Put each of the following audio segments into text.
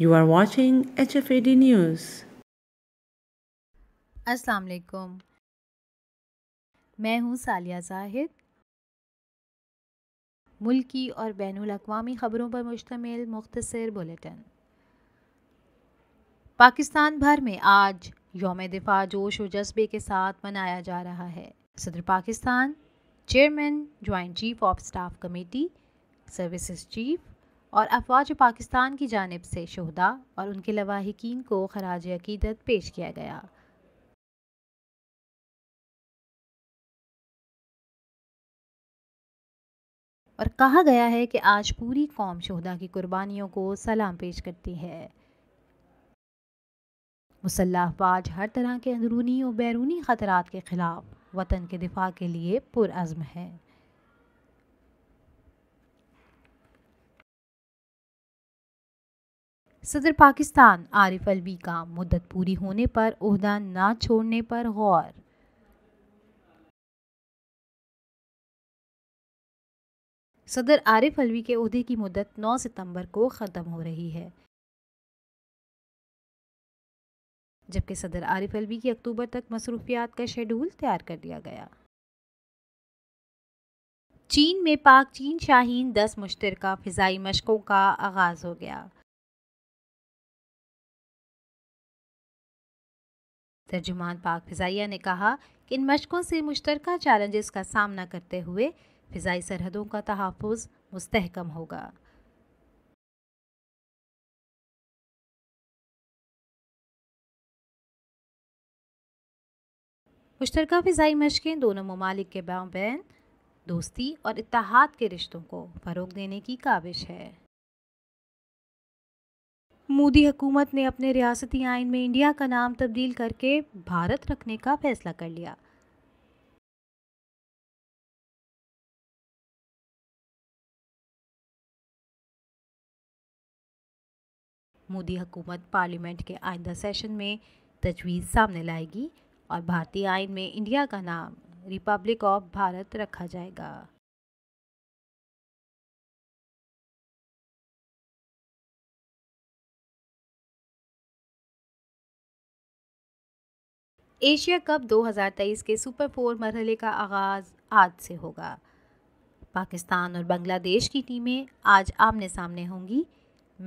You are watching HFAD News. अस्सलाम वालेकुम मैं हूं सालिया जाहिद मुल्की और बैन अवी ख़बरों पर मुश्तमिल मुख्तसर बुलेटिन पाकिस्तान भर में आज योम दिफा जोश और जज्बे के साथ मनाया जा रहा है सदर Pakistan chairman joint chief of staff committee services chief और अफवाज पाकिस्तान की जानब से शहदा और उनके लवाहिकीन को खराज अकीदत पेश किया गया और कहा गया है कि आज पूरी कौम शहदा की कुर्बानियों को सलाम पेश करती है मुसल्ह अफवाज हर तरह के अंदरूनी और बैरूनी ख़तरा के ख़िलाफ़ वतन के दिफा के लिए पुरज़म है सदर पाकिस्तान आरिफ अलवी का मुद्दत पूरी होने पर उहदा ना छोड़ने पर गौर सदर आरिफ अलवी के उहदे की मुद्दत 9 सितंबर को ख़त्म हो रही है जबकि सदर आरिफ अलवी की अक्टूबर तक मसरूफियात का शेड्यूल तैयार कर दिया गया चीन में पाक चीन शाहीन दस मुश्तरक फ़िज़ाई मशकों का आगाज़ हो गया तर्जुमान पाक फ़िज़ाइया ने कहा कि इन मशक़ों से मुश्तरक चैलेंजेस का सामना करते हुए फ़िज़ाई सरहदों का तहफ़ मुस्तकम होगा मुश्तरक फ़िज़ाई मशक़ें दोनों ममालिक के बाबैन दोस्ती और इतिहाद के रिश्तों को फ़रोग देने की काबिश है मोदी हुकूमत ने अपने रियासती आइन में इंडिया का नाम तब्दील करके भारत रखने का फैसला कर लिया मोदी हुकूमत पार्लियामेंट के आइंदा सेशन में तजवीज़ सामने लाएगी और भारतीय आइन में इंडिया का नाम रिपब्लिक ऑफ भारत रखा जाएगा एशिया कप 2023 के सुपर फोर मरहले का आगाज़ आज से होगा पाकिस्तान और बांग्लादेश की टीमें आज आमने सामने होंगी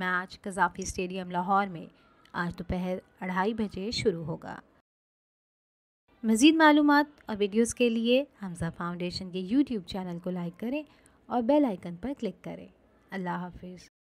मैच कजाफी स्टेडियम लाहौर में आज दोपहर अढ़ाई बजे शुरू होगा मज़ीद मालूम और वीडियोज़ के लिए हमजा फाउंडेशन के यूट्यूब चैनल को लाइक करें और बेल आइकन पर क्लिक करें अल्लाह हाफिज़